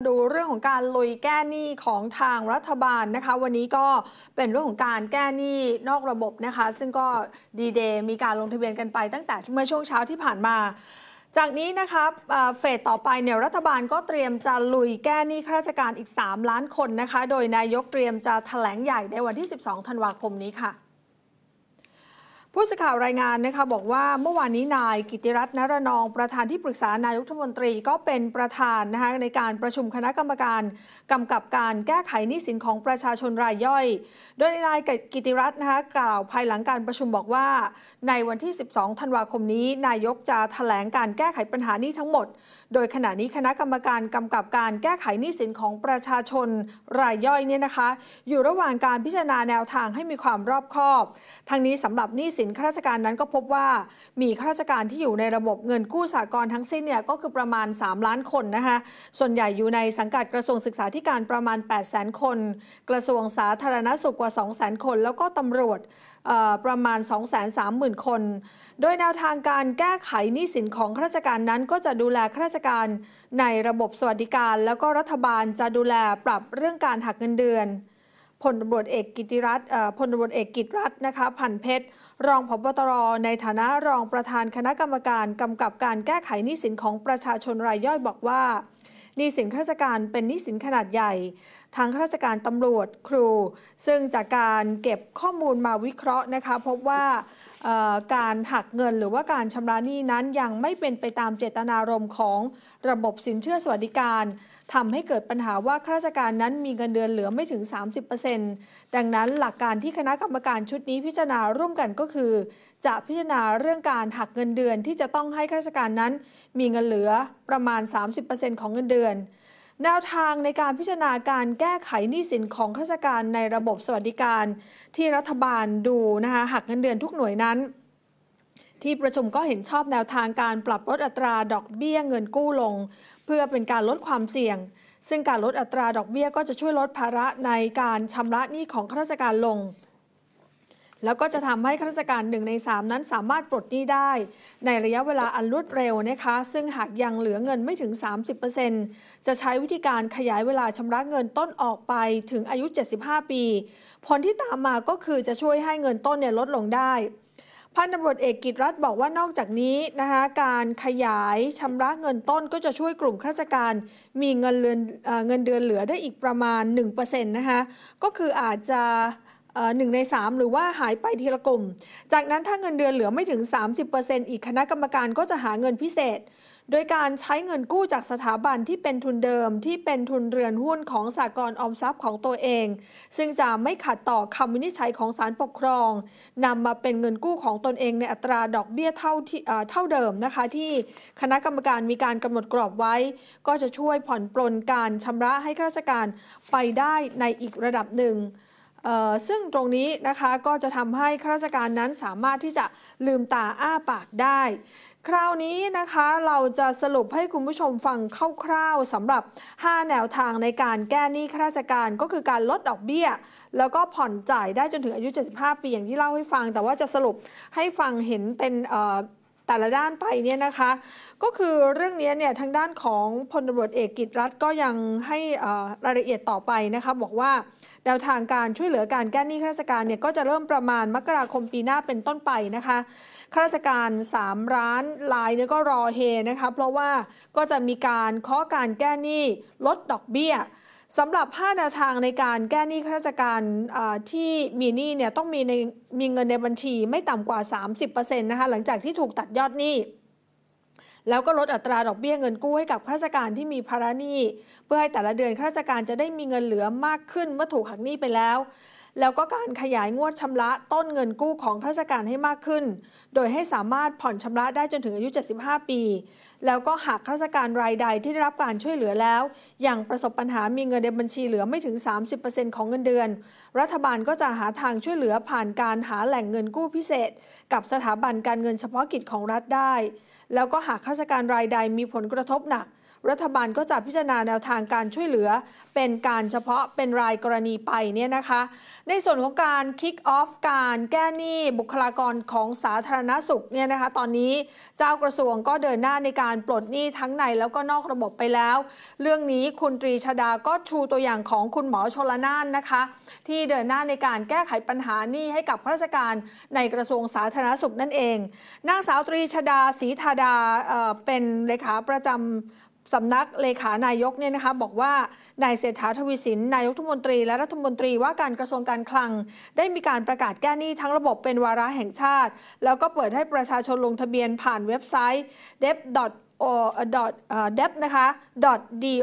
ดูเรื่องของการลุยแก้หนี้ของทางรัฐบาลนะคะ วันนี้ก็เป็นเรื่องของการแก้หนี้นอกระบบนะคะซึ่งก็ดีเดย์มีการลงทะเบียนกันไปตั้งแต่เมื่อช่วงเช้าที่ผ่านมา จากนี้นะคะเฟสต่อไปเนี่ยรัฐบาลก็เตรียมจะลุยแก้หนี้ข้าราชการอีก 3 ล้านคนนะคะโดยนายกเตรียมจะถแถลงใหญ่ในวันที่12ธันวาคมนี้ค่ะผู้สื่อข่าวรายงานนะคะบอกว่าเมื่อวานนี้นายกิติรัตน์นรนองประธานที่ปรึกษานายกรัฐมนตรีก็เป็นประธานนะคะในการประชุมคณะกรรมการ กำกับการแก้ไขหนี้สินของประชาชนรายย่อย โดยนายกิติรัตน์นะคะกล่าวภายหลังการประชุมบอกว่าในวันที่ 12 ธันวาคมนี้ นายกจะถแถลงการแก้ไขปัญหานี้ทั้งหมดโดยขณะนี้คณะกรรมการกำกับการแก้ไขหนี้สินของประชาชนรายย่อยเนี่ยนะคะอยู่ระหว่างการพิจารณาแนวทางให้มีความรอบคอบ ทั้งนี้สำหรับหนี้สินข้าราชการนั้นก็พบว่า มีข้าราชการที่อยู่ในระบบเงินกู้สากลทั้งสิ้นเนี่ยก็คือประมาณ 3 ล้านคนนะคะส่วนใหญ่อยู่ในสังกัดกระทรวงศึกษาธิการประมาณ 8 0 0 0 0 0 คน กระทรวงสาธารณสุขกว่า2 0 0 0 0 0 คน แล้วก็ตำรวจประมาณ 230,000 คน โดยแนวทางการแก้ไขหนี้สินของข้าราชการนั้น ก็จะดูแลข้าราชการในระบบสวัสดิการแล้วก็รัฐบาลจะดูแลปรับเรื่องการหักเงินเดือนพลตบรเอกกิติรัตน์พลตบรเอกกิติรัตน์นะคะผันเพชร รองพบตรในฐานะรองประธานคณะกรรมการกำกับการแก้ไขหนี้สินของประชาชนรายย่อยบอกว่าหนี้สินข้าราชการเป็นหนี้สินขนาดใหญ่ทั้งข้าราชการตำรวจครู ซึ่งจากการเก็บข้อมูลมาวิเคราะห์นะคะ พบว่าการหักเงินหรือว่าการชำระหนี้นั้นยังไม่เป็นไปตามเจตนารมณ์ของระบบสินเชื่อสวัสดิการทำให้เกิดปัญหาว่าข้าราชการนั้นมีเงินเดือนเหลือไม่ถึง 30%ดังนั้นหลักการที่คณะกรรมการชุดนี้พิจารณาร่วมกันก็คือ จะพิจารณาเรื่องการหักเงินเดือน ที่จะต้องให้ข้าราชการนั้นมีเงินเหลือประมาณ 30%ของเงินเดือนแนวทางในการพิจารณาการแก้ไขหนี้สินของข้าราชการในระบบสวัสดิการที่รัฐบาลดูนะคะหักเงินเดือนทุกหน่วยนั้น ที่ประชุมก็เห็นชอบแนวทางการปรับลดอัตราดอกเบี้ยเงินกู้ลงเพื่อเป็นการลดความเสี่ยง ซึ่งการลดอัตราดอกเบี้ยก็จะช่วยลดภาระในการชำระหนี้ของข้าราชการลงแล้วก็จะทำให้ข้าราชการหนึ่งใน 3 นั้นสามารถปลดหนี้ได้ ในระยะเวลาอันรวดเร็วนะคะซึ่งหากยังเหลือเงินไม่ถึง 30%จะใช้วิธีการขยายเวลาชำระเงินต้นออกไปถึงอายุ 75 ปี ผลที่ตามมาก็คือจะช่วยให้เงินต้นเนี่ยลดลงได้พันตำรวจเอกกิตรัฐบอกว่านอกจากนี้นะคะการขยายชำระเงินต้นก็จะช่วยกลุ่มข้าราชการ มีเงินเดือนเงินเดือนเหลือได้อีกประมาณ1%นะคะก็คืออาจจะหนึ่งใน 3 หรือว่าหายไปทีละกลุ่ม จากนั้นถ้าเงินเดือนเหลือไม่ถึง 30%อีกคณะกรรมการก็จะหาเงินพิเศษ โดยการใช้เงินกู้จากสถาบันที่เป็นทุนเดิมที่เป็นทุนเรือนหุ้นของสากลออมทรัพย์ของตัวเอง ซึ่งจะไม่ขัดต่อคำวินิจฉัยของศาลปกครอง นำมาเป็นเงินกู้ของตนเองในอัตราดอกเบี้ยเท่าที่เท่าเดิมนะคะ ที่คณะกรรมการมีการกำหนดกรอบไว้ ก็จะช่วยผ่อนปลนการชำระให้ข้าราชการไปได้ในอีกระดับหนึ่งซึ่งตรงนี้นะคะก็จะทำให้ข้าราชการนั้นสามารถที่จะลืมตาอ้าปากได้ คราวนี้นะคะเราจะสรุปให้คุณผู้ชมฟังคร่าวๆสำหรับ 5 แนวทางในการแก้หนี้ข้าราชการก็คือการลดดอกเบี้ย แล้วก็ผ่อนจ่ายได้จนถึงอายุ 75 ปีอย่างที่เล่าให้ฟังแต่ว่าจะสรุปให้ฟังเห็นเป็นแต่ละด้านไปเนี่ยนะคะก็คือเรื่องนี้เนี่ยทางด้านของพลตำรวจเอกกิตรัฐก็ยังให้รายละเอียดต่อไปนะคะบอกว่าแนวทางการช่วยเหลือการแก้หนี้ข้าราชการเนี่ยก็จะเริ่มประมาณมกราคมปีหน้าเป็นต้นไปนะคะข้าราชการ3ร้านลายเนี่ยก็รอเฮนะคะเพราะว่าก็จะมีการเคาะการแก้หนี้ลดดอกเบี้ยสำหรับ5แนวทางในการแก้หนี้ข้าราชการที่มีหนี้เนี่ย ต้องมีในมีเงินในบัญชี ไม่ต่ำกว่า 30%นะคะ หลังจากที่ถูกตัดยอดหนี้ แล้วก็ลดอัตราดอกเบี้ยเงินกู้ให้กับข้าราชการที่มีภาระหนี้เพื่อให้แต่ละเดือนข้าราชการจะได้มีเงินเหลือมากขึ้น เมื่อถูกหักหนี้ไปแล้วแล้วก็การขยายงวดชำระต้นเงินกู้ของข้าราชการให้มากขึ้น โดยให้สามารถผ่อนชำระได้จนถึงอายุ 75 ปี แล้วก็หากข้าราชการรายใดที่ได้รับการช่วยเหลือแล้ว อย่างประสบปัญหามีเงินในบัญชีเหลือไม่ถึง30%ของเงินเดือน รัฐบาลก็จะหาทางช่วยเหลือผ่านการหาแหล่งเงินกู้พิเศษ กับสถาบันการเงินเฉพาะกิจของรัฐได้ แล้วก็หากข้าราชการรายใดมีผลกระทบหนักรัฐบาลก็จะพิจารณาแนวทางการช่วยเหลือเป็นการเฉพาะเป็นรายกรณีไปเนี่ยนะคะ ในส่วนของการคิกออฟการแก้หนี้บุคลากรของสาธารณสุขเนี่ยนะคะตอนนี้เจ้ากระทรวงก็เดินหน้าในการปลดหนี้ทั้งในแล้วก็นอกระบบไปแล้ว เรื่องนี้คุณตรีชดาก็ชูตัวอย่างของคุณหมอชลนานนะคะที่เดินหน้าในการแก้ไขปัญหาหนี้ให้กับข้าราชการในกระทรวงสาธารณสุขนั่นเองนางสาวตรีชดาศรีธาดาเป็นเลขาประจำสำนักเลขานายกเนี่ยนะคะบอกว่า นายเศรษฐาทวีสิน นายกรัฐมนตรีและรัฐมนตรี ว่าการกระทรวงการคลัง ได้มีการประกาศแก้หนี้ทั้งระบบเป็นวาระแห่งชาติ แล้วก็เปิดให้ประชาชนลงทะเบียนผ่านเว็บไซต์ d e b dot dot d e b นะคะ d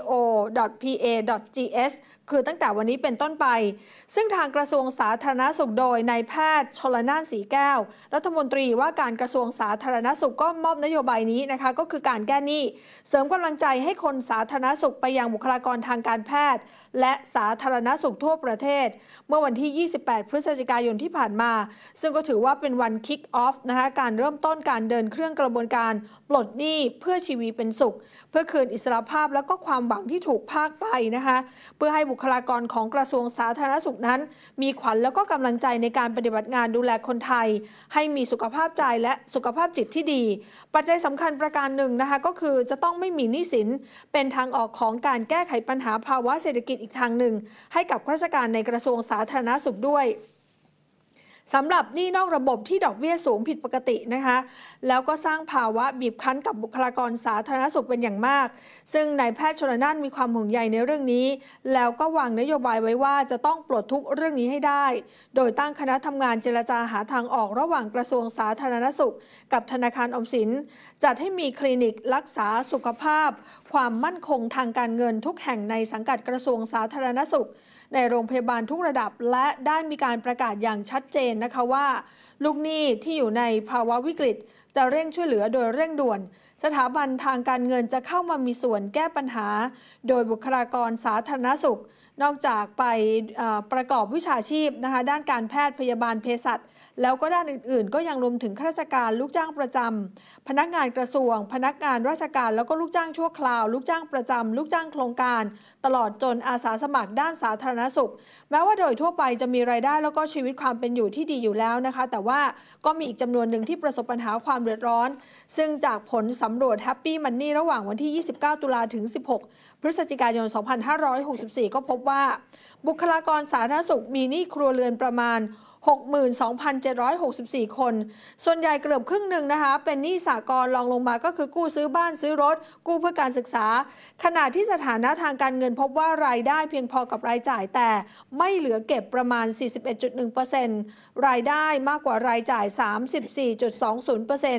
o do pa gs คือตั้งแต่วันนี้เป็นต้นไป ซึ่งทางกระทรวงสาธารณสุขโดยนายแพทย์ ชลนานสีแก้ว รัฐมนตรีว่าการกระทรวงสาธารณสุขก็มอบนโยบายนี้นะคะ ก็คือการแก้หนี้ เสริมกำลังใจให้คนสาธารณสุขไปยังบุคลากรทางการแพทย์ และสาธารณสุขทั่วประเทศ เมื่อวันที่ 28 พฤศจิกายนที่ผ่านมา ซึ่งก็ถือว่าเป็นวันคิกออฟนะคะการเริ่มต้นการเดินเครื่องกระบวนการปลดหนี้เพื่อชีวิตเป็นสุข เพื่อคืนอิสรภาพและก็ความหวังที่ถูกภาคไปนะคะเพื่อให้บุคลากรของกระทรวงสาธารณสุขนั้น มีขวัญแล้วก็กำลังใจในการปฏิบัติงานดูแลคนไทย ให้มีสุขภาพใจและสุขภาพจิตที่ดีปัจจัยสำคัญประการหนึ่งนะคะก็คือจะต้องไม่มีหนี้สิน เป็นทางออกของการแก้ไขปัญหาภาวะเศรษฐกิจอีกทางหนึ่ง ให้กับข้าราชการในกระทรวงสาธารณสุขด้วยสำหรับหนี้นอกระบบที่ดอกเบี้ยสูงผิดปกตินะคะ แล้วก็สร้างภาวะบีบคั้นกับบุคลากรสาธารณสุขเป็นอย่างมาก ซึ่งนายแพทย์ชนน่านมีความห่วงใย ในเรื่องนี้ แล้วก็วางนโยบายไว้ว่าจะต้องปลดทุกเรื่องนี้ให้ได้ โดยตั้งคณะทำงานเจรจาหาทางออกระหว่างกระทรวงสาธารณสุข กับธนาคารอมสินจัดให้มีคลินิกรักษาสุขภาพ ความมั่นคงทางการเงินทุกแห่งในสังกัดกระทรวงสาธารณสุขในโรงพยาบาลทุกระดับและได้มีการประกาศอย่างชัดเจนนะคะว่า ลูกหนี้ที่อยู่ในภาวะวิกฤตจะเร่งช่วยเหลือโดยเร่งด่วน สถาบันทางการเงินจะเข้ามามีส่วนแก้ปัญหา โดยบุคลากรสาธารณสุข นอกจากไปประกอบวิชาชีพนะคะด้านการแพทย์พยาบาลเภสัชแล้วก็ด้านอื่น ๆ ก็ยังรวมถึงข้าราชการลูกจ้างประจำ พนักงานกระทรวง พนักงานราชการแล้วก็ลูกจ้าง ชั่วคราว ลูกจ้างประจำ ลูกจ้างโครงการ ตลอดจนอาสาสมัคร ด้านสาธารณสุขแม้ว่าโดยทั่วไปจะมีรายได้แล้วก็ชีวิตความเป็นอยู่ที่ดีอยู่แล้วนะคะ แต่ว่าก็มีอีกจำนวนหนึ่งที่ประสบปัญหาความเดือดร้อน ซึ่งจากผลสำรวจ Happy m o n ี่ระหว่างวันที่ 29 ตุลาถึง 16 พฤศจิกายน 2564 ก็พบว่า บุคลากรสาธารณสุข มีหนี้ครัวเรือนประมาณ62,764 คน ส่วนใหญ่เกือบครึ่งหนึ่งนะคะเป็นหนี้สากลรองลงมาก็คือกู้ซื้อบ้านซื้อรถ กู้เพื่อการศึกษา ขณะที่สถานะทางการเงินพบว่ารายได้เพียงพอกับรายจ่ายแต่ ไม่เหลือเก็บประมาณ 41.1%รายได้มากกว่ารายจ่าย 34.20%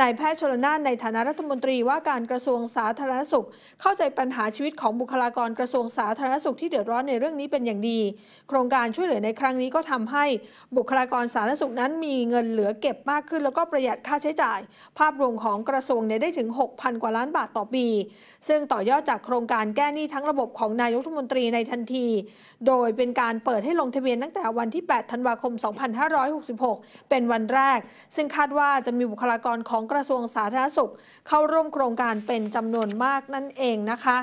นายแพทย์ชลนานในฐานะรัฐมนตรีว่าการกระทรวงสาธารณสุข เข้าใจปัญหาชีวิตของบุคลากรกระทรวงสาธารณสุขที่เดือดร้อนในเรื่องนี้เป็นอย่างดี โครงการช่วยเหลือในครั้งนี้ก็ทำให้บุคลากรสาธารณสุขนั้นมีเงินเหลือเก็บมากขึ้น แล้วก็ประหยัดค่าใช้จ่ายภาพรวมของกระทรวงเนี่ยได้ถึง 6,000 กว่าล้านบาทต่อปี ซึ่งต่อยอดจากโครงการแก้หนี้ทั้งระบบของนายกรัฐมนตรีในทันที โดยเป็นการเปิดให้ลงทะเบียนตั้งแต่วันที่ 8ธันวาคม 2566 เป็นวันแรก ซึ่งคาดว่าจะมีบุคลากรของกระทรวงสาธารณสุข เข้าร่วมโครงการเป็นจำนวนมากนั่นเองนะคะ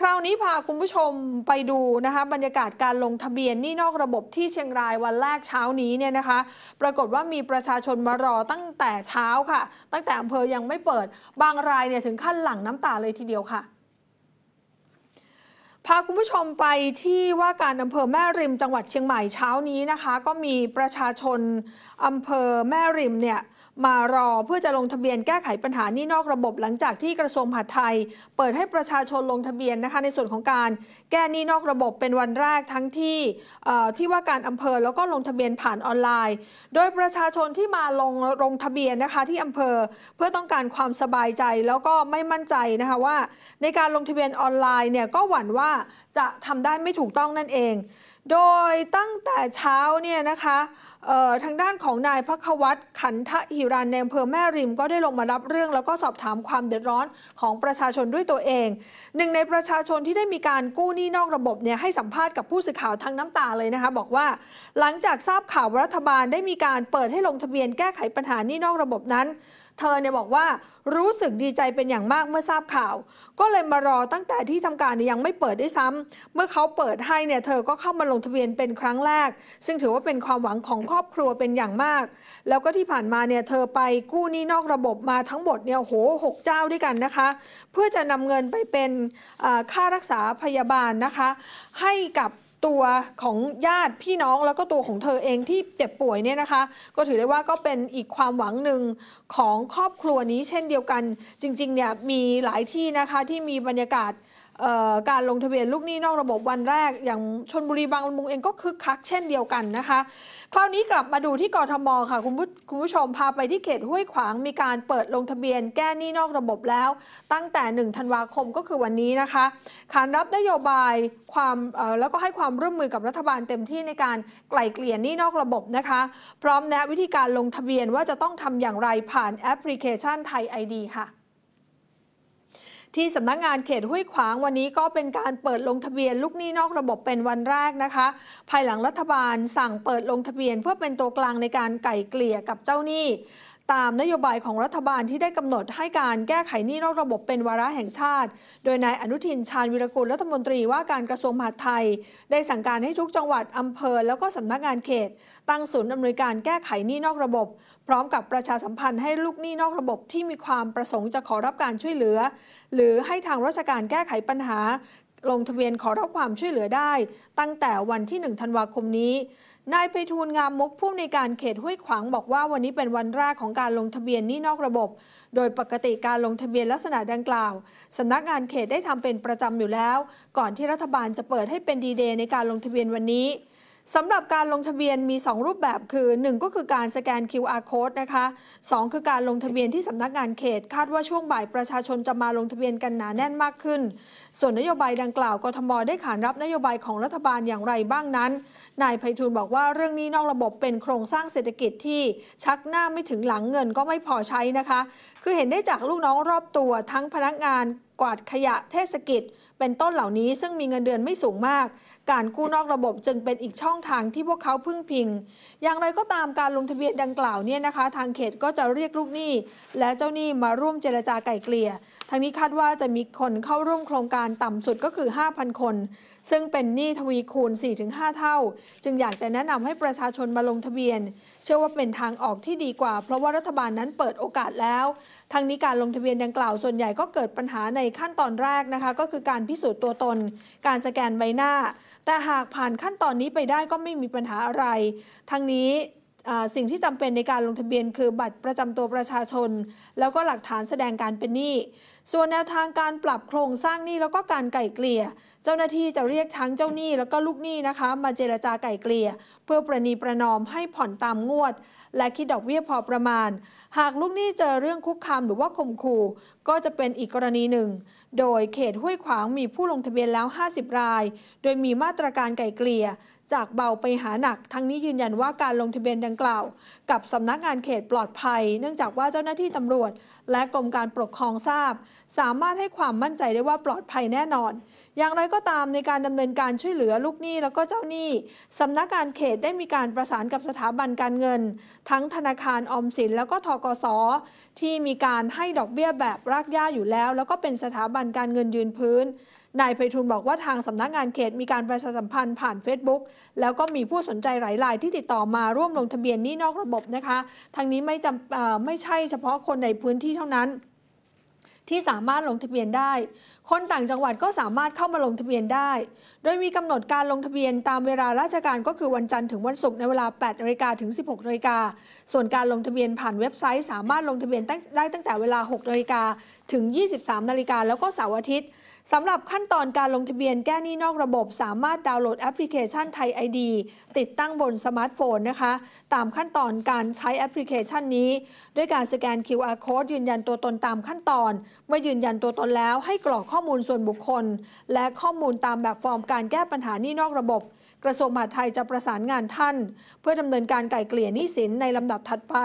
คราวนี้พาคุณผู้ชมไปดูนะคะบรรยากาศการลงทะเบียนนี่นอกระบบที่เชียงรายวันแรกเช้านี้เนี่ยนะคะปรากฏว่ามีประชาชนมารอตั้งแต่เช้าค่ะ ตั้งแต่อำเภอยังไม่เปิด บางรายเนี่ยถึงขั้นหลั่งน้ำตาเลยทีเดียวค่ะ พาคุณผู้ชมไปที่ว่าการอำเภอแม่ริมจังหวัดเชียงใหม่เช้านี้นะคะก็มีประชาชนอำเภอแม่ริมเนี่ยมารอเพื่อจะลงทะเบียนแก้ไขปัญหานี่นอกระบบหลังจากที่กระทรวงมหาดไทยเปิดให้ประชาชนลงทะเบียนนะคะในส่วนของการแก้นี่นอกระบบเป็นวันแรกทั้งที่ที่ว่าการอำเภอแล้วก็ลงทะเบียนผ่านออนไลน์ โดยประชาชนที่มาลงลงทะเบียนนะคะที่อำเภอเพื่อต้องการความสบายใจแล้วก็ไม่มั่นใจนะคะว่า ในการลงทะเบียนออนไลน์เนี่ยก็หวั่นว่าจะทำได้ไม่ถูกต้องนั่นเองโดยตั้งแต่เช้าเนี่ยนะคะทางด้านของนายพักวัตขันทะหิรันในอำเภอแม่ริม ก็ได้ลงมารับเรื่องแล้วก็สอบถามความเดือดร้อนของประชาชนด้วยตัวเอง หนึ่งในประชาชนที่ได้มีการกู้หนี้นอกระบบเนี่ยให้สัมภาษณ์กับผู้สื่อข่าวทั้งน้ำตาเลยนะคะบอกว่าหลังจากทราบข่าวรัฐบาลได้มีการเปิดให้ลงทะเบียนแก้ไขปัญหานี้นอกระบบนั้นเธอเนี่ยบอกว่ารู้สึกดีใจเป็นอย่างมากเมื่อทราบข่าว ก็เลยมารอ ตั้งแต่ที่ทำการยังไม่เปิดด้วยซ้ำ เมื่อเขาเปิดให้เนี่ยเธอก็เข้ามาลงทะเบียนเป็นครั้งแรก ซึ่งถือว่าเป็นความหวังของครอบครัวเป็นอย่างมาก แล้วก็ที่ผ่านมาเนี่ยเธอไปกู้หนี้นอกระบบมาทั้งหมดเนี่ยโหหกเจ้าด้วยกันนะคะ เพื่อจะนำเงินไปเป็นค่ารักษาพยาบาลนะคะ ให้กับตัวของญาติพี่น้อง แล้วก็ตัวของเธอเองที่เจ็บป่วยเนี่ยนะคะ ก็ถือได้ว่าก็เป็นอีกความหวังหนึ่งของครอบครัวนี้เช่นเดียวกัน จริงๆเนี่ยมีหลายที่นะคะที่มีบรรยากาศการลงทะเบียนลูกหนี้นอกระบบวันแรก อย่างชนบุรีบางละมุงเองก็คึกคัก เช่นเดียวกันนะคะคราวนี้กลับมาดูที่กรทมค่ะคุณผู้คุณผู้ชมพาไปที่เขตห้วยขวางมีการเปิดลงทะเบียนแก้หนี้นอกระบบแล้ว ตั้งแต่1ธันวาคมก็คือวันนี้นะคะ ขานรับนโยบายความแล้วก็ให้ความร่วมมือกับรัฐบาลเต็มที่ในการไกล่เกลี่ยหนี้นอกระบบนะคะพร้อมแนะวิธีการลงทะเบียนว่าจะต้องทำอย่างไรผ่านแอปพลิเคชันไทยไอดีค่ะที่สำนักงานเขตห้วยขวางวันนี้ก็เป็นการเปิดลงทะเบียนลูกหนี้นอกระบบเป็นวันแรกนะคะ ภายหลังรัฐบาลสั่งเปิดลงทะเบียนเพื่อเป็นตัวกลางในการไก่เกลี่ยกับเจ้าหนี้ตามนโยบายของรัฐบาลที่ได้กำหนดให้การแก้ไขหนี้นอกระบบเป็นวาระแห่งชาติ โดยนายอนุทินชาญวิรกุลรัฐมนตรีว่าการกระทรวงมหาดไทย ได้สั่งการให้ทุกจังหวัดอำเภอแล้วก็สำนักงานเขต ตั้งศูนย์อำนวยการแก้ไขหนี้นอกระบบ พร้อมกับประชาสัมพันธ์ให้ลูกหนี้นอกระบบที่มีความประสงค์จะขอรับการช่วยเหลือ หรือให้ทางราชการแก้ไขปัญหาลงทะเบียนขอรับความช่วยเหลือได้ ตั้งแต่วันที่1ธันวาคมนี้ นายไปทูลงามมุกผู้ในการเขตห้วยขวางบอกว่าวันนี้เป็นวันแรกของการลงทะเบียนนี่นอกระบบ โดยปกติการลงทะเบียนลักษณะดังกล่าวสำนักงานเขตได้ทำเป็นประจำอยู่แล้ว ก่อนที่รัฐบาลจะเปิดให้เป็นดีเดย์ในการลงทะเบียนวันนี้สำหรับการลงทะเบียนมี 2 รูปแบบคือ 1 ก็คือการสแกน QR code นะคะ 2 คือการลงทะเบียนที่สำนักงานเขตคาดว่าช่วงบ่ายประชาชนจะมาลงทะเบียนกันหนาแน่นมากขึ้น ส่วนนโยบายดังกล่าวกทมได้ขานรับนโยบายของรัฐบาลอย่างไรบ้างนั้นนายไพฑูรย์บอกว่าเรื่องนี้นอกระบบเป็นโครงสร้างเศรษฐกิจที่ชักหน้าไม่ถึงหลังเงินก็ไม่พอใช้นะคะ คือเห็นได้จากลูกน้องรอบตัวทั้งพนักงานกวาดขยะเทศกิจ เป็นต้นเหล่านี้ซึ่งมีเงินเดือนไม่สูงมากการกู้นอกระบบจึงเป็นอีกช่องทางที่พวกเขาพึ่งพิง อย่างไรก็ตามการลงทะเบียนดังกล่าวเนี่ยนะคะทางเขตก็จะเรียกลูกหนี้และเจ้าหนี้มาร่วมเจรจาไกล่เกลี่ยทางนี้คาดว่าจะมีคนเข้าร่วมโครงการต่ำสุดก็คือ5,000คน ซึ่งเป็นหนี้ทวีคูณ 4-5 เท่า จึงอยากจะแนะนำให้ประชาชนมาลงทะเบียน เชื่อว่าเป็นทางออกที่ดีกว่าเพราะว่ารัฐบาลนั้นเปิดโอกาสแล้วทางนี้การลงทะเบียนดังกล่าวส่วนใหญ่ก็เกิดปัญหาในขั้นตอนแรกนะคะก็คือการพิสูจน์ตัวตน การสแกนใบหน้าแต่หากผ่านขั้นตอนนี้ไปได้ก็ไม่มีปัญหาอะไร ทั้งนี้สิ่งที่จำเป็นในการลงทะเบียนคือบัตรประจำตัวประชาชน แล้วก็หลักฐานแสดงการเป็นหนี้ ส่วนแนวทางการปรับโครงสร้างหนี้ แล้วก็การไก่เกลี่ยจ้าหน้าที่จะเรียกทั้งเจ้าหนี้แล้วก็ลูกหนี้นะคะมาเจรจาไก่เกลี่ยเพื่อประนีประนอมให้ผ่อนตามงวด และคิดดอกเบี้ยพอประมาณ หากลูกหนี้เจอเรื่องคุกคามหรือว่าข่มขู่ก็จะเป็นอีกกรณีหนึ่ง โดยเขตห้วยขวางมีผู้ลงทะเบียนแล้ว 50 ราย โดยมีมาตรการไก่เกลี่ยจากเบาไปหาหนัก ทั้งนี้ยืนยันว่าการลงทะเบียนดังกล่าว กับสำนักงานเขตปลอดภัย เนื่องจากว่าเจ้าหน้าที่ตำรวจและกรมการปกครองทราบ สามารถให้ความมั่นใจได้ว่าปลอดภัยแน่นอน อย่างไรก็ตามในการดำเนินการช่วยเหลือลูกหนี้แล้วก็เจ้าหนี้สำนักงานเขตได้มีการประสานกับสถาบันการเงิน ทั้งธนาคารออมสินแล้วก็ทกศที่มีการให้ดอกเบี้ยแบบรากหญ้าอยู่แล้ว แล้วก็เป็นสถาบันการเงินยืนพื้นนายไพฑูรย์บอกว่าทางสำนักงานเขต มีการประชาสัมพันธ์ผ่าน Facebook แล้วก็มีผู้สนใจหลายรายที่ติดต่อมาร่วมลงทะเบียนนี้นอกระบบนะคะทางนี้ไม่จำไม่ใช่เฉพาะคนในพื้นที่เท่านั้น ที่สามารถลงทะเบียนได้ คนต่างจังหวัดก็สามารถเข้ามาลงทะเบียนได้ โดยมีกำหนดการลงทะเบียนตามเวลาราชการก็คือวันจันทร์ถึงวันศุกร์ในเวลา8นาฬิกาถึง16นาฬิกาส่วนการลงทะเบียนผ่านเว็บไซต์สามารถลงทะเบียนได้ตั้งแต่เวลา6นาฬิกาถึง 23นาฬิกาแล้วก็เสาร์อาทิตย์สำหรับขั้นตอนการลงทะเบียนแก้หนี้นอกระบบสามารถดาวน์โหลดแอปพลิเคชันไทยไอดีติดตั้งบนสมาร์ทโฟนนะคะ ตามขั้นตอนการใช้แอปพลิเคชันนี้ด้วยการสแกน QR code ยืนยันตัวตนตามขั้นตอน เมื่อยืนยันตัวตนแล้วให้กรอกข้อมูลส่วนบุคคล และข้อมูลตามแบบฟอร์มการแก้ปัญหาหนี้นอกระบบ กระทรวงมหาดไทยจะประสานงานท่าน เพื่อดำเนินการไก่เกลี่ยหนี้สินในลำดับถัดไป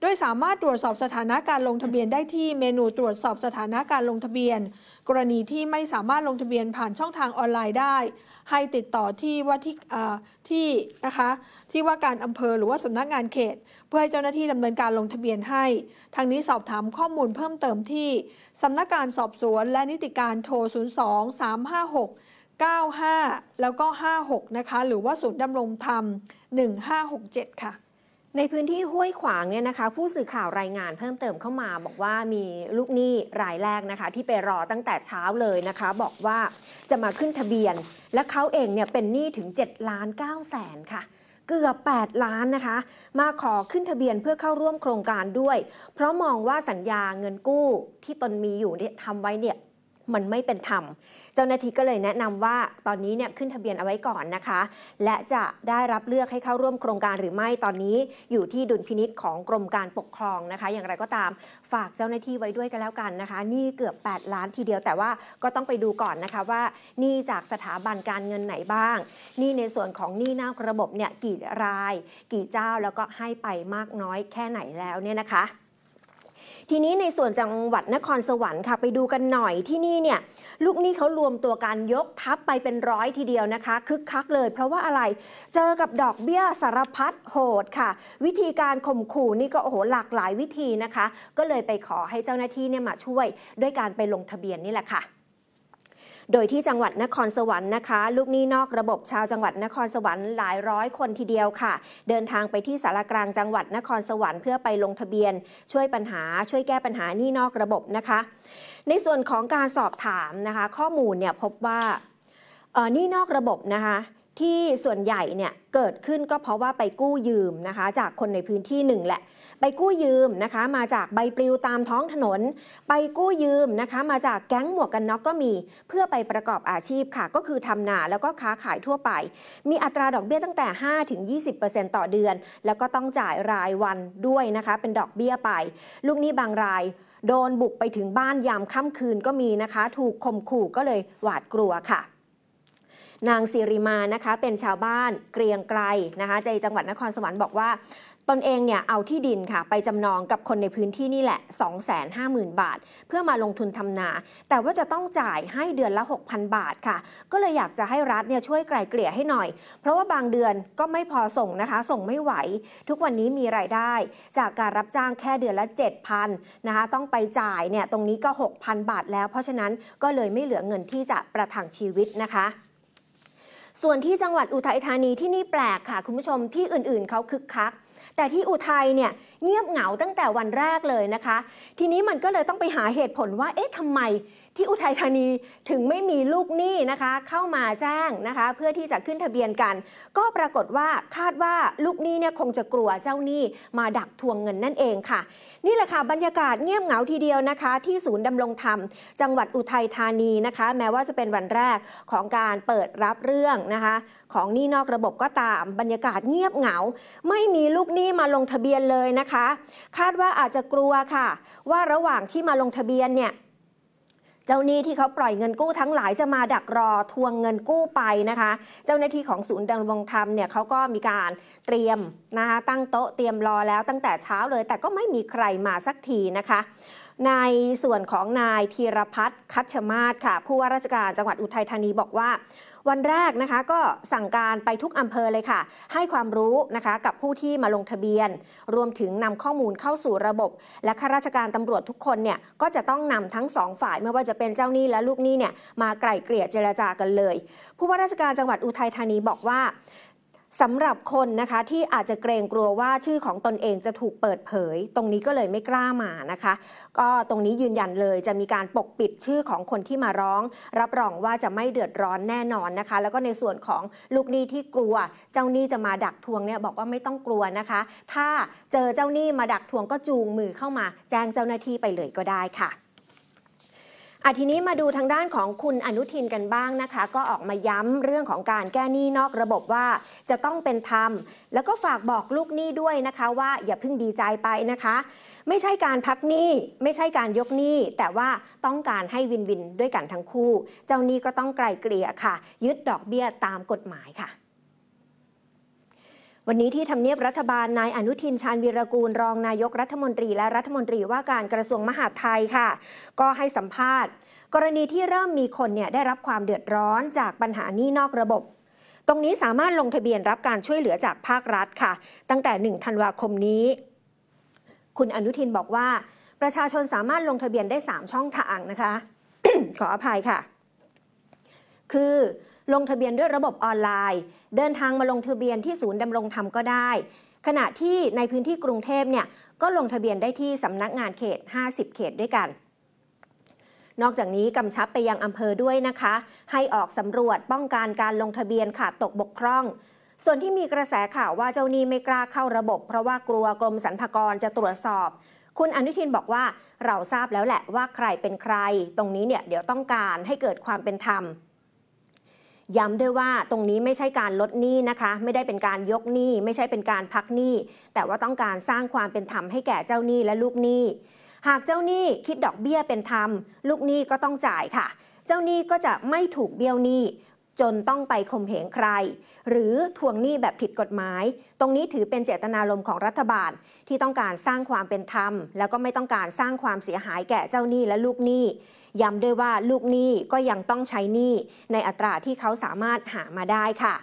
โดยสามารถตรวจสอบสถานะการลงทะเบียนได้ที่เมนูตรวจสอบสถานะการลงทะเบียนกรณีที่ไม่สามารถลงทะเบียนผ่านช่องทางออนไลน์ได้ ให้ติดต่อที่ว่าที่ที่นะคะที่ว่าการอำเภอหรือว่าสำนักงานเขต เพื่อให้เจ้าหน้าที่ดำเนินการลงทะเบียนให้ทางนี้สอบถามข้อมูลเพิ่มเติมที่สำนักงานสอบสวนและนิติการโทร 02 356 95 แล้วก็ 56นะคะหรือว่าศูนย์ดำรงธรรม 1567 ค่ะในพื้นที่ห้วยขวางเนี่ยนะคะ ผู้สื่อข่าวรายงานเพิ่มเติมเข้ามา บอกว่ามีลูกหนี้รายแรกนะคะ ที่ไปรอตั้งแต่เช้าเลยนะคะ บอกว่าจะมาขึ้นทะเบียน และเขาเองเนี่ยเป็นหนี้ถึง7ล้าน9แสนค่ะ เกือบ8ล้านนะคะ มาขอขึ้นทะเบียนเพื่อเข้าร่วมโครงการด้วย เพราะมองว่าสัญญาเงินกู้ที่ตนมีอยู่เนี่ยทำไว้เนี่ยมันไม่เป็นธรรม เจ้าหน้าที่ก็เลยแนะนำว่าตอนนี้เนี่ยขึ้นทะเบียนเอาไว้ก่อนนะคะ และจะได้รับเลือกให้เข้าร่วมโครงการหรือไม่ ตอนนี้ อยู่ที่ดุลพินิษของกรมการปกครองนะคะ อย่างไรก็ตามฝากเจ้าหน้าที่ไว้ด้วยกันแล้วกันนะคะ นี่เกือบ 8 ล้านทีเดียว แต่ว่าก็ต้องไปดูก่อนนะคะว่านี่จากสถาบันการเงินไหนบ้าง นี่ในส่วนของนี่นอกระบบเนี่ยกี่ราย กี่เจ้าแล้วก็ให้ไปมากน้อยแค่ไหนแล้วเนี่ยนะคะทีนี้ในส่วนจังหวัดนครสวรรค์ค่ะ ไปดูกันหน่อยที่นี่เนี่ยลูกนี้เขารวมตัวกันยกทัพไปเป็นร้อยทีเดียวนะคะคึกคักเลย เพราะว่าอะไร เจอกับดอกเบี้ยสารพัดโหดค่ะ วิธีการข่มขู่นี่ก็โอ้โหหลากหลายวิธีนะคะ ก็เลยไปขอให้เจ้าหน้าที่เนี่ยมาช่วย ด้วยการไปลงทะเบียนนี่แหละค่ะโดยที่จังหวัดนครสวรรค์นะคะ ลูกหนี้นอกระบบชาวจังหวัดนครสวรรค์หลายร้อยคนทีเดียวค่ะ เดินทางไปที่สารกลางจังหวัดนครสวรรค์เพื่อไปลงทะเบียน ช่วยปัญหา ช่วยแก้ปัญหานี่นอกระบบนะคะ ในส่วนของการสอบถามนะคะ ข้อมูลเนี่ยพบว่านี่นอกระบบนะคะที่ส่วนใหญ่เนี่ยเกิดขึ้นก็เพราะว่าไปกู้ยืมนะคะ จากคนในพื้นที่หนึ่งแหละ ไปกู้ยืมนะคะ มาจากใบปลิวตามท้องถนน ไปกู้ยืมนะคะ มาจากแก๊งหมวกกันน็อกก็มี เพื่อไปประกอบอาชีพค่ะ ก็คือทำนาแล้วก็ค้าขายทั่วไป มีอัตราดอกเบี้ยตั้งแต่5ถึง20%ต่อเดือน แล้วก็ต้องจ่ายรายวันด้วยนะคะ เป็นดอกเบี้ยไปลูกนี้บางราย โดนบุกไปถึงบ้านยามค่ำคืนก็มีนะคะ ถูกข่มขู่ก็เลยหวาดกลัวค่ะนางสิริมานะคะ เป็นชาวบ้านเกรียงไกรนะคะจจังหวัดนครสวรรค์บอกว่า ตนเองเนี่ยเอาที่ดินค่ะ ไปจำนองกับคนในพื้นที่นี่แหละ 250,000 บาท เพื่อมาลงทุนทำนา แต่ว่าจะต้องจ่ายให้เดือนละ 6,000 บาทค่ะ ก็เลยอยากจะให้รัฐเนี่ยช่วยไกล่เกลี่ยให้หน่อย เพราะว่าบางเดือนก็ไม่พอส่งนะคะ ส่งไม่ไหวทุกวันนี้มีรายได้ จากการรับจ้างแค่เดือนละ7,000นะคะต้องไปจ่ายเนี่ยตรงนี้ก็ 6,000 บาท แล้วเพราะฉะนั้นก็เลยไม่เหลือเงินที่จะประทังชีวิตนะคะส่วนที่จังหวัดอุทัยธานีที่นี่แปลกค่ะ คุณผู้ชมที่อื่นๆเขาคึกคัก แต่ที่อุทัยเนี่ย เงียบเหงาตั้งแต่วันแรกเลยนะคะ ทีนี้มันก็เลยต้องไปหาเหตุผลว่า เอ๊ะทำไมที่อุทัยธานีถึงไม่มีลูกหนี้นะคะ เข้ามาแจ้งนะคะ เพื่อที่จะขึ้นทะเบียนกัน ก็ปรากฏว่าคาดว่าลูกหนี้เนี่ยคงจะกลัวเจ้าหนี้ มาดักทวงเงินนั่นเองค่ะ นี่แหละค่ะ บรรยากาศเงียบเหงาทีเดียวนะคะที่ศูนย์ดำรงธรรม จังหวัดอุทัยธานีนะคะ แม้ว่าจะเป็นวันแรกของการเปิดรับเรื่องนะคะ ของหนี้นอกระบบก็ตามบรรยากาศเงียบเหงา ไม่มีลูกหนี้มาลงทะเบียนเลยนะคะ คาดว่าอาจจะกลัวค่ะ ว่าระหว่างที่มาลงทะเบียนเนี่ยเจ้าหนี้ที่เขาปล่อยเงินกู้ทั้งหลายจะมาดักรอทวงเงินกู้ไปนะคะ เจ้าหน้าที่ของศูนย์ดำรงธรรมเนี่ยเขาก็มีการเตรียมนะคะตั้งโต๊ะเตรียมรอแล้วตั้งแต่เช้าเลยแต่ก็ไม่มีใครมาสักทีนะคะ ในส่วนของนายธีรพัฒน์คัชมาศค่ะ ผู้ว่าราชการจังหวัดอุทัยธานีบอกว่าวันแรกนะคะก็สั่งการไปทุกอำเภอเลยค่ะ ให้ความรู้นะคะกับผู้ที่มาลงทะเบียน รวมถึงนำข้อมูลเข้าสู่ระบบ และข้าราชการตำรวจทุกคนเนี่ยก็จะต้องนำทั้งสองฝ่ายไม่ว่าจะเป็นเจ้าหนี้และลูกหนี้เนี่ยมาไกล่เกลี่ยเจรจากันเลย ผู้ว่าราชการจังหวัดอุทัยธานีบอกว่าสำหรับคนนะคะที่อาจจะเกรงกลัวว่าชื่อของตนเองจะถูกเปิดเผย ตรงนี้ก็เลยไม่กล้ามานะคะ ก็ตรงนี้ยืนยันเลยจะมีการปกปิดชื่อของคนที่มาร้อง รับรองว่าจะไม่เดือดร้อนแน่นอนนะคะ แล้วก็ในส่วนของลูกหนี้ที่กลัวเจ้าหนี้จะมาดักทวงเนี่ยบอกว่าไม่ต้องกลัวนะคะ ถ้าเจอเจ้าหนี้มาดักทวงก็จูงมือเข้ามา แจ้งเจ้าหน้าที่ไปเลยก็ได้ค่ะอาทีนี้มาดูทางด้านของคุณอนุทินกันบ้างนะคะ ก็ออกมาย้ำเรื่องของการแก้หนี้นอกระบบว่า จะต้องเป็นธรรมแล้วก็ฝากบอกลูกหนี้ด้วยนะคะ ว่าอย่าเพิ่งดีใจไปนะคะ ไม่ใช่การพักหนี้ ไม่ใช่การยกหนี้ แต่ว่าต้องการให้วินวินด้วยกันทั้งคู่ เจ้าหนี้ก็ต้องไกลเกลี่ยค่ะ ยึดดอกเบี้ยตามกฎหมายค่ะวันนี้ที่ทำเนียบรัฐบาล นายอนุทินชาญวีรกูล รองนายกรัฐมนตรีและรัฐมนตรีว่าการกระทรวงมหาดไทยค่ะ ก็ให้สัมภาษณ์ กรณีที่เริ่มมีคนเนี่ยได้รับความเดือดร้อนจากปัญหานี้นอกระบบ ตรงนี้สามารถลงทะเบียนรับการช่วยเหลือจากภาครัฐค่ะ ตั้งแต่1ธันวาคมนี้ คุณอนุทินบอกว่า ประชาชนสามารถลงทะเบียนได้3ช่องทางนะคะขออภัยค่ะ คือลงทะเบียนด้วยระบบออนไลน์ เดินทางมาลงทะเบียนที่ศูนย์ดำรงธรรมก็ได้ ขณะที่ในพื้นที่กรุงเทพเนี่ยก็ลงทะเบียนได้ที่สำนักงานเขต 50 เขตด้วยกัน นอกจากนี้กำชับไปยังอำเภอด้วยนะคะ ให้ออกสำรวจป้องกันการลงทะเบียนขาดตกบกพร่อง ส่วนที่มีกระแสข่าวว่าเจ้าหนี้ไม่กล้าเข้าระบบ เพราะว่ากลัวกรมสรรพากรจะตรวจสอบ คุณอนุทินบอกว่าเราทราบแล้วแหละว่าใครเป็นใคร ตรงนี้เนี่ยเดี๋ยวต้องการให้เกิดความเป็นธรรมย้ำด้วยว่าตรงนี้ไม่ใช่การลดหนี้นะคะ ไม่ได้เป็นการยกหนี้ ไม่ใช่เป็นการพักหนี้ แต่ว่าต้องการสร้างความเป็นธรรมให้แก่เจ้าหนี้และลูกหนี้ หากเจ้าหนี้คิดดอกเบี้ยเป็นธรรม ลูกหนี้ก็ต้องจ่ายค่ะ เจ้าหนี้ก็จะไม่ถูกเบี้ยวหนี้จนต้องไปข่มเหงใคร หรือทวงหนี้แบบผิดกฎหมาย ตรงนี้ถือเป็นเจตนารมณ์ของรัฐบาลที่ต้องการสร้างความเป็นธรรม แล้วก็ไม่ต้องการสร้างความเสียหายแก่เจ้าหนี้และลูกหนี้ ย้ำด้วยว่าลูกหนี้ก็ยังต้องใช้หนี้ในอัตราที่เขาสามารถหามาได้ค่ะ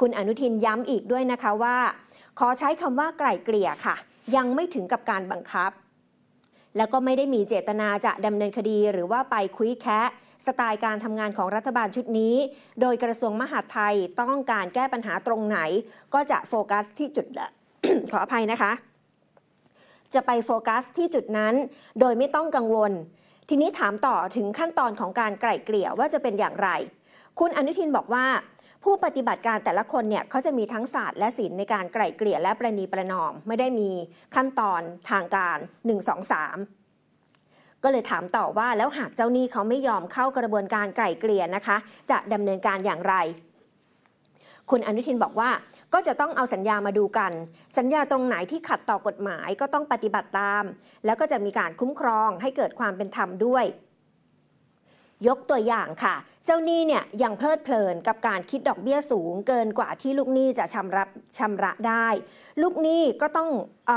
คุณอนุทินย้ำอีกด้วยนะคะว่า ขอใช้คำว่าไกล่เกลี่ยค่ะ ยังไม่ถึงกับการบังคับ แล้วก็ไม่ได้มีเจตนาจะดำเนินคดีหรือว่าไปคุยแคะสไตล์การทำงานของรัฐบาลชุดนี้ โดยกระทรวงมหาดไทยต้องการแก้ปัญหาตรงไหนก็จะโฟกัสที่จุดขออภัยนะคะ จะไปโฟกัสที่จุดนั้น โดยไม่ต้องกังวล ทีนี้ถามต่อถึงขั้นตอนของการไกล่เกลี่ยว่าจะเป็นอย่างไร คุณอนุทินบอกว่า ผู้ปฏิบัติการแต่ละคนเนี่ย เขาจะมีทั้งศาสตร์และศิลป์ในการไกล่เกลี่ยและประนีประนอมไม่ได้มีขั้นตอนทางการ1 2 3ก็เลยถามต่อว่าแล้วหากเจ้าหนี้เขาไม่ยอมเข้ากระบวนการไกล่เกลี่ยนะคะ จะดำเนินการอย่างไร คุณอนุทินบอกว่าก็จะต้องเอาสัญญามาดูกัน สัญญาตรงไหนที่ขัดต่อกฎหมายก็ต้องปฏิบัติตาม แล้วก็จะมีการคุ้มครองให้เกิดความเป็นธรรมด้วย ยกตัวอย่างค่ะ เจ้าหนี้เนี่ยยังเพลิดเพลินกับการคิดดอกเบี้ยสูงเกินกว่าที่ลูกหนี้จะชำระชำระได้ ลูกหนี้ก็ต้องอ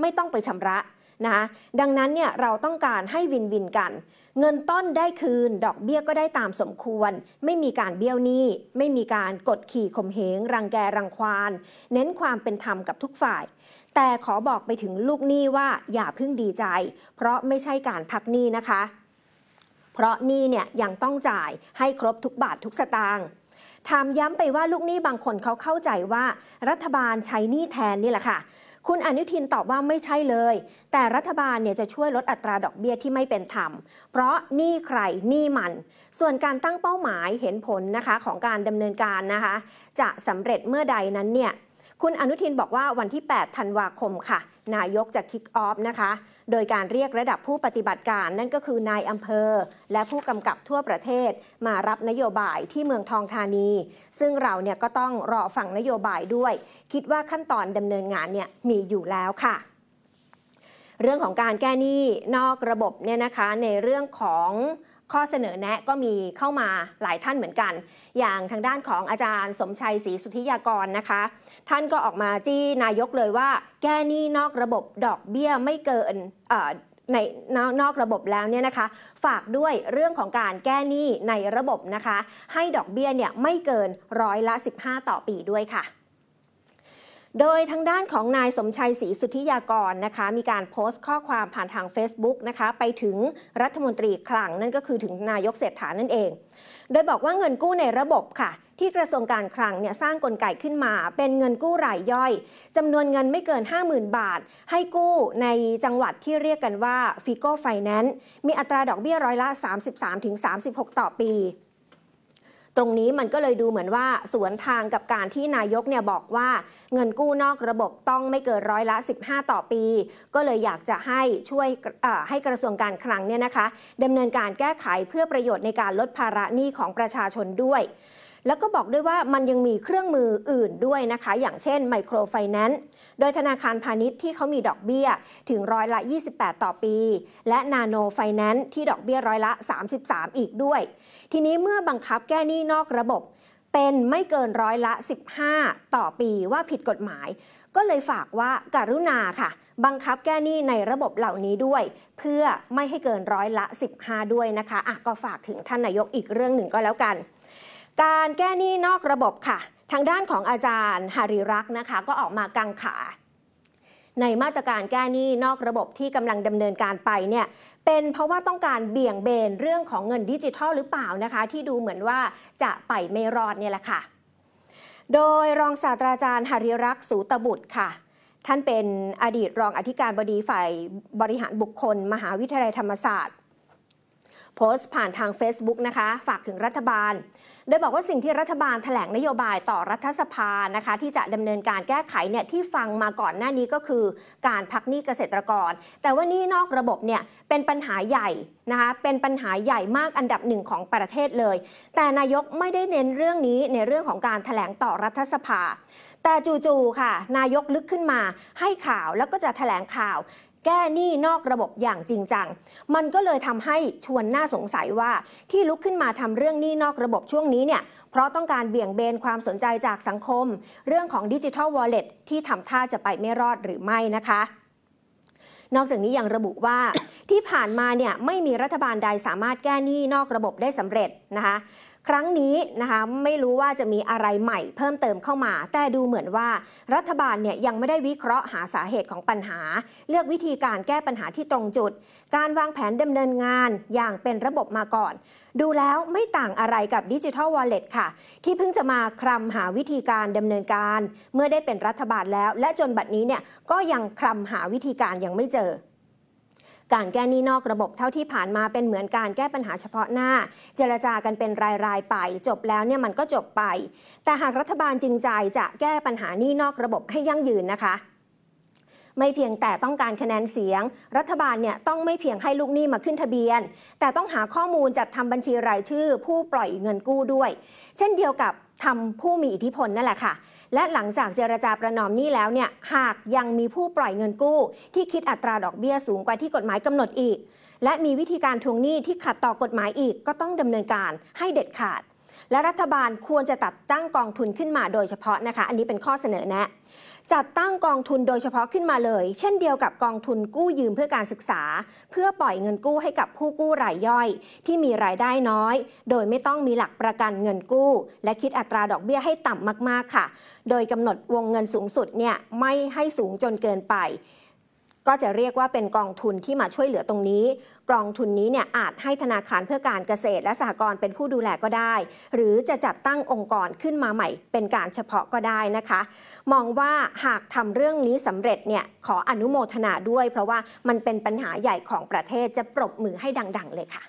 ไม่ต้องไปชำระนะคะดังนั้นเนี่ยเราต้องการให้วินวินกัน เงินต้นได้คืนดอกเบี้ยก็ได้ตามสมควร ไม่มีการเบี้ยวหนี้ ไม่มีการกดขี่ข่มเหง รังแกรังควานเน้นความเป็นธรรมกับทุกฝ่าย แต่ขอบอกไปถึงลูกหนี้ว่าอย่าเพิ่งดีใจ เพราะไม่ใช่การพักหนี้นะคะ เพราะหนี้เนี่ยยังต้องจ่ายให้ครบทุกบาททุกสตางค์ถามย้ำไปว่าลูกหนี้บางคนเขาเข้าใจว่า รัฐบาลใช้หนี้แทนนี่แหละค่ะคุณอนุทินตอบว่าไม่ใช่เลย แต่รัฐบาลเนี่ยจะช่วยลดอัตราดอกเบี้ยที่ไม่เป็นธรรม เพราะนี่ใครนี่มัน ส่วนการตั้งเป้าหมายเห็นผลนะคะของการดำเนินการนะคะจะสำเร็จเมื่อใดนั้นเนี่ยคุณอนุทินบอกว่าวันที่ 8 ธันวาคมค่ะ นายกจะคิกออฟนะคะ โดยการเรียกระดับผู้ปฏิบัติการ นั่นก็คือนายอำเภอ และผู้กำกับทั่วประเทศ มารับนโยบายที่เมืองทองธานี ซึ่งเราเนี่ยก็ต้องรอฟังนโยบายด้วย คิดว่าขั้นตอนดำเนินงานเนี่ยมีอยู่แล้วค่ะ เรื่องของการแก้หนี้นอกระบบเนี่ยนะคะในเรื่องของข้อเสนอแนะก็มีเข้ามาหลายท่านเหมือนกันอย่างทางด้านของอาจารย์สมชัยศรีสุธิยากรนะคะ ท่านก็ออกมาจี้นายกเลยว่าแก้หนี้นอกระบบดอกเบี้ยไม่เกินในนนอกระบบแล้วเนี่ยนะคะ ฝากด้วยเรื่องของการแก้หนี้ในระบบนะคะ ให้ดอกเบี้ยเนี่ยไม่เกินร้อยละ15 ต่อปีด้วยค่ะโดยทางด้านของนายสมชัยศรีสุทธิยากรนะคะมีการโพสต์ข้อความผ่านทาง Facebook นะคะไปถึงรัฐมนตรีคลังนั่นก็คือถึงนายกเศรษฐานั่นเอง โดยบอกว่าเงินกู้ในระบบค่ะที่กระทรวงการคลังเนี่ยสร้างกลไกขึ้นมา เป็นเงินกู้รายย่อยจำนวนเงินไม่เกิน 50,000 บาท ให้กู้ในจังหวัดที่เรียกกันว่าฟิโก้ไฟแนนซ์มีอัตราดอกเบี้ยร้อยละ 33-36 ต่อปีตรงนี้มันก็เลยดูเหมือนว่าสวนทางกับการที่นายกเนี่ยบอกว่าเงินกู้นอกระบบต้องไม่เกินร้อยละ 15 ต่อปี ก็เลยอยากจะให้ช่วยให้กระทรวงการคลังเนี่ยนะคะดำเนินการแก้ไขเพื่อประโยชน์ในการลดภาระหนี้ของประชาชนด้วยแล้วก็บอกด้วยว่ามันยังมีเครื่องมืออื่นด้วยนะคะ อย่างเช่น ไมโครไฟแนนซ์โดยธนาคารพาณิชย์ที่เขามีดอกเบี้ยถึงร้อยละ 28 ต่อปี และนาโนไฟแนนซ์ที่ดอกเบี้ยร้อยละ 33 อีกด้วย ทีนี้เมื่อบังคับแก้หนี้นอกระบบ เป็นไม่เกินร้อยละ 15 ต่อปีว่าผิดกฎหมาย ก็เลยฝากว่าการุณาค่ะ บังคับแก้หนี้ในระบบเหล่านี้ด้วย เพื่อไม่ให้เกินร้อยละ 15 ด้วยนะคะอ่ะก็ฝากถึงท่านนายกอีกเรื่องหนึ่งก็แล้วกันการแก้หนี้นอกระบบค่ะ ทางด้านของอาจารย์หาริรักษ์นะคะก็ออกมากังขา ในมาตรการแก้หนี้นอกระบบที่กำลังดำเนินการไปเนี่ยเป็นเพราะว่าต้องการเบี่ยงเบนเรื่องของเงินดิจิทัลหรือเปล่านะคะที่ดูเหมือนว่าจะไปไม่รอดเนี่ยแหละค่ะโดยรองศาสตราจารย์หาริรักษ์สูตบุตรค่ะ ท่านเป็นอดีตรองอธิการบดีฝ่ายบริหารบุคคล มหาวิทยาลัยธรรมศาสตร์โพสต์ผ่านทาง Facebook นะคะฝากถึงรัฐบาล โดยบอกว่าสิ่งที่รัฐบาลถแถลงนโยบายต่อรัฐสภานะคะที่จะดำเนินการแก้ไขเนี่ยที่ฟังมาก่อนหน้านี้ก็คือการพักหนี้เกษตรกร แต่ว่านี่นอกระบบเนี่ยเป็นปัญหาใหญ่นะคะเป็นปัญหาใหญ่มากอันดับหนึ่งของประเทศเลย แต่นายกไม่ได้เน้นเรื่องนี้ในเรื่องของการถแถลงต่อรัฐสภา แต่จู่ๆ ค่ะนายกลึกขึ้นมาให้ข่าวแล้วก็จะถแถลงข่าวแก้หนี้นอกระบบอย่างจริงจัง มันก็เลยทำให้ชวนน่าสงสัยว่าที่ลุกขึ้นมาทำเรื่องหนี้นอกระบบช่วงนี้เนี่ยเพราะต้องการเบี่ยงเบนความสนใจจากสังคม เรื่องของดิจิทัลวอลเล็ตที่ทำท่าจะไปไม่รอดหรือไม่นะคะ นอกจากนี้ยังระบุว่า ที่ผ่านมาเนี่ยไม่มีรัฐบาลใดสามารถแก้หนี้นอกระบบได้สำเร็จนะคะครั้งนี้นะคะไม่รู้ว่าจะมีอะไรใหม่ เพิ่มเติมเข้ามา แต่ดูเหมือนว่า รัฐบาลเนี่ยยังไม่ได้วิเคราะห์หาสาเหตุของปัญหา เลือกวิธีการแก้ปัญหาที่ตรงจุด การวางแผนดำเนินงานอย่างเป็นระบบมาก่อน ดูแล้วไม่ต่างอะไรกับดิจิทัลวอลเล็ตค่ะที่เพิ่งจะมาคลำหาวิธีการดำเนินการ เมื่อได้เป็นรัฐบาลแล้ว และจนบัดนี้เนี่ยก็ยังคลำหาวิธีการยังไม่เจอการแก้หนี้นอกระบบเท่าที่ผ่านมาเป็นเหมือนการแก้ปัญหาเฉพาะหน้า เจรจากันเป็นราย ๆ ไปจบแล้วเนี่ยมันก็จบไป แต่หากรัฐบาลจริงใจจะแก้ปัญหาหนี้นอกระบบให้ยั่งยืนนะคะ ไม่เพียงแต่ต้องการคะแนนเสียง รัฐบาลเนี่ยต้องไม่เพียงให้ลูกหนี้มาขึ้นทะเบียน แต่ต้องหาข้อมูลจัดทำบัญชีรายชื่อผู้ปล่อยเงินกู้ด้วย เช่นเดียวกับทำผู้มีอิทธิพลนั่นแหละค่ะและหลังจากเจรจาประนอมนี้แล้วเนี่ย หากยังมีผู้ปล่อยเงินกู้ ที่คิดอัตราดอกเบี้ยสูงกว่าที่กฎหมายกำหนดอีก และมีวิธีการทวงหนี้ที่ขัดต่อกฎหมายอีกก็ต้องดำเนินการให้เด็ดขาด และรัฐบาลควรจะตัดตั้งกองทุนขึ้นมาโดยเฉพาะนะคะ อันนี้เป็นข้อเสนอแนะจัดตั้งกองทุนโดยเฉพาะขึ้นมาเลย เช่นเดียวกับกองทุนกู้ยืมเพื่อการศึกษา เพื่อปล่อยเงินกู้ให้กับผู้กู้รายย่อยที่มีรายได้น้อย โดยไม่ต้องมีหลักประกันเงินกู้ และคิดอัตราดอกเบี้ยให้ต่ำมาก ๆ ค่ะ โดยกำหนดวงเงินสูงสุดเนี่ยไม่ให้สูงจนเกินไปก็จะเรียกว่าเป็นกองทุนที่มาช่วยเหลือตรงนี้กองทุนนี้เนี่ยอาจให้ธนาคารเพื่อการเกษตรและสหกรณ์เป็นผู้ดูแลก็ได้ หรือจะจัดตั้งองค์กรขึ้นมาใหม่ เป็นการเฉพาะก็ได้นะคะมองว่าหากทำเรื่องนี้สำเร็จเนี่ยขออนุโมทนาด้วย เพราะว่ามันเป็นปัญหาใหญ่ของประเทศจะปรบมือให้ดังๆ เลยค่ะ